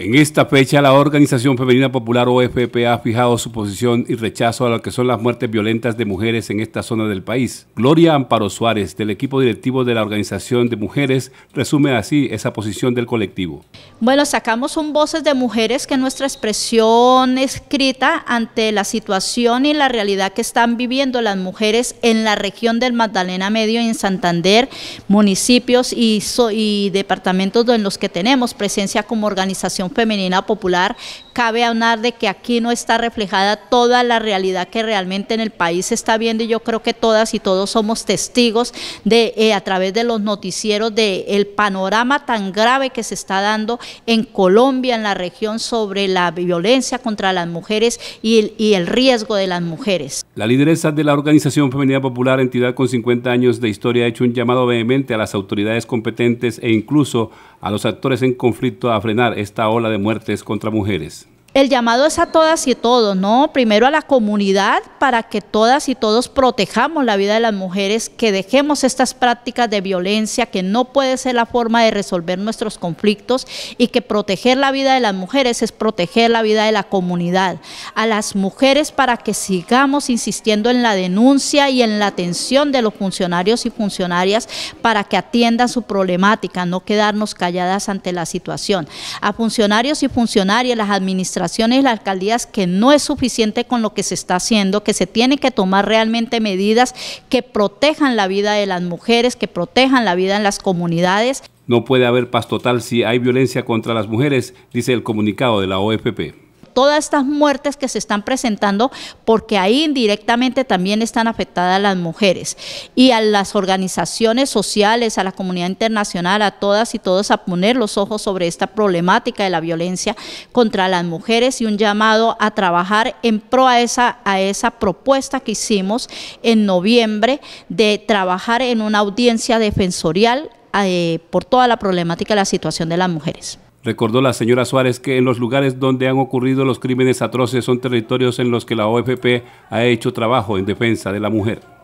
En esta fecha, la Organización Femenina Popular OFP ha fijado su posición y rechazo a lo que son las muertes violentas de mujeres en esta zona del país. Gloria Amparo Suárez, del equipo directivo de la Organización de Mujeres, resume así esa posición del colectivo. Bueno, sacamos un Voces de Mujeres, que nuestra expresión escrita ante la situación y la realidad que están viviendo las mujeres en la región del Magdalena Medio en Santander, municipios y, y departamentos en los que tenemos presencia como organización femenina popular, cabe hablar de que aquí no está reflejada toda la realidad que realmente en el país se está viendo y yo creo que todas y todos somos testigos de eh, a través de los noticieros del panorama tan grave que se está dando en Colombia, en la región sobre la violencia contra las mujeres y el riesgo de las mujeres. La lideresa de la Organización Femenina Popular, entidad con 50 años de historia, ha hecho un llamado vehemente a las autoridades competentes e incluso a los actores en conflicto a frenar esta ola de muertes contra mujeres. El llamado es a todas y todos, ¿no? Primero a la comunidad para que todas y todos protejamos la vida de las mujeres, que dejemos estas prácticas de violencia, que no puede ser la forma de resolver nuestros conflictos y que proteger la vida de las mujeres es proteger la vida de la comunidad. A las mujeres para que sigamos insistiendo en la denuncia y en la atención de los funcionarios y funcionarias para que atiendan su problemática, no quedarnos calladas ante la situación. A funcionarios y funcionarias, las administraciones administraciones y las alcaldías que no es suficiente con lo que se está haciendo, que se tiene que tomar realmente medidas que protejan la vida de las mujeres, que protejan la vida en las comunidades. No puede haber paz total si hay violencia contra las mujeres, dice el comunicado de la OFP todas estas muertes que se están presentando, porque ahí indirectamente también están afectadas las mujeres. Y a las organizaciones sociales, a la comunidad internacional, a todas y todos a poner los ojos sobre esta problemática de la violencia contra las mujeres y un llamado a trabajar en pro a esa, a esa propuesta que hicimos en noviembre de trabajar en una audiencia defensorial eh, por toda la problemática de la situación de las mujeres. Recordó la señora Suárez que en los lugares donde han ocurrido los crímenes atroces son territorios en los que la OFP ha hecho trabajo en defensa de la mujer.